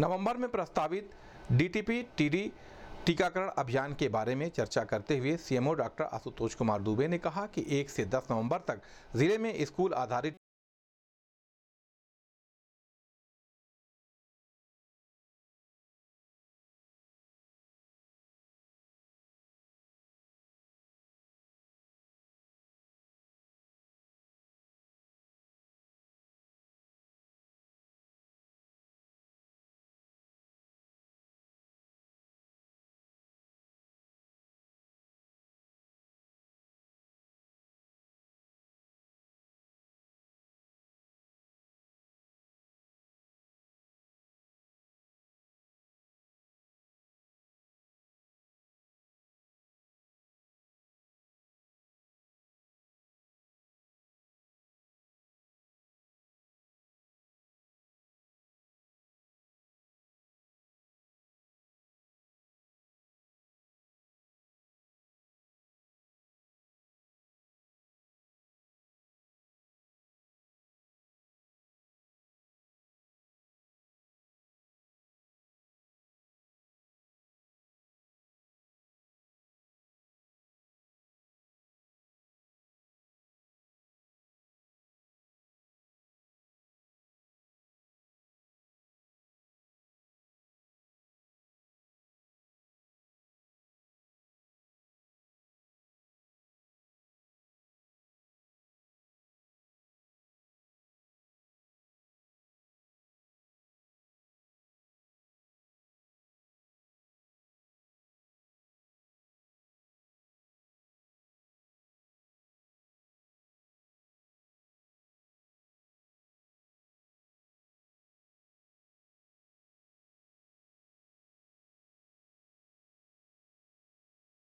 नवंबर में प्रस्तावित DTP TD टीकाकरण अभियान के बारे में चर्चा करते हुए सीएमओ डॉक्टर आशुतोष कुमार दुबे ने कहा कि एक से 10 नवंबर तक जिले में स्कूल आधारित